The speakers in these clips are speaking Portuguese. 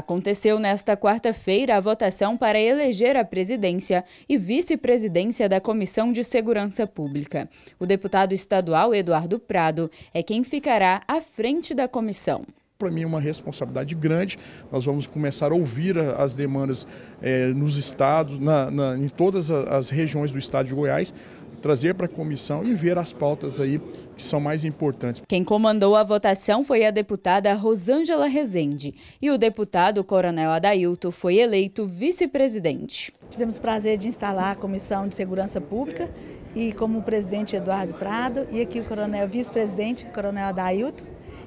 Aconteceu nesta quarta-feira a votação para eleger a presidência e vice-presidência da Comissão de Segurança Pública. O deputado estadual Eduardo Prado é quem ficará à frente da comissão para mim é uma responsabilidade grande. Nós vamos começar a ouvir as demandas eh, nos estados, na, na, em todas as regiões do estado de Goiás, trazer para a comissão e ver as pautas aí que são mais importantes. Quem comandou a votação foi a deputada Rosângela Rezende e o deputado Coronel Adailto foi eleito vice-presidente. Tivemos o prazer de instalar a Comissão de Segurança Pública e como presidente Eduardo Prado e aqui o coronel vice-presidente, coronel Adailto,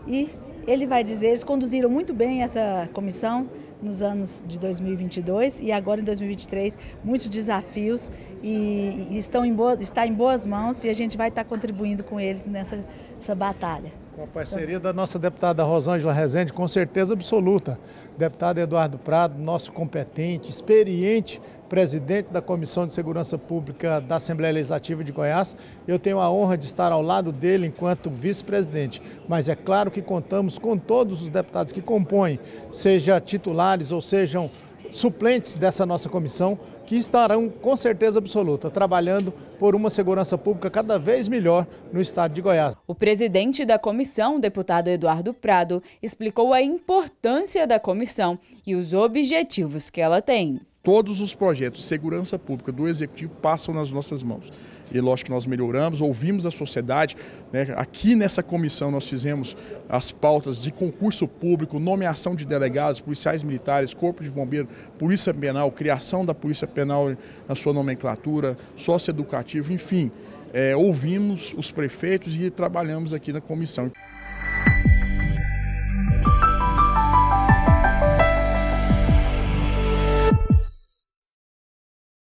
e ele vai dizer, eles conduziram muito bem essa comissão, nos anos de 2022 e agora em 2023 muitos desafios e, e estão em boa, está em boas mãos e a gente vai estar contribuindo com eles nessa batalha. Com a parceria da nossa deputada Rosângela Rezende, com certeza absoluta. Deputado Eduardo Prado, nosso competente, experiente presidente da Comissão de Segurança Pública da Assembleia Legislativa de Goiás. Eu tenho a honra de estar ao lado dele enquanto vice-presidente. Mas é claro que contamos com todos os deputados que compõem, seja titulares ou sejam suplentes dessa nossa comissão, que estarão com certeza absoluta trabalhando por uma segurança pública cada vez melhor no estado de Goiás. O presidente da comissão, deputado Eduardo Prado, explicou a importância da comissão e os objetivos que ela tem todos os projetos de segurança pública do Executivo passam nas nossas mãos. E lógico que nós melhoramos, ouvimos a sociedade. Né? Aqui nessa comissão nós fizemos as pautas de concurso público, nomeação de delegados, policiais militares, corpo de bombeiro, polícia penal, criação da polícia penal na sua nomenclatura, socioeducativo, enfim. É, ouvimos os prefeitos e trabalhamos aqui na comissão.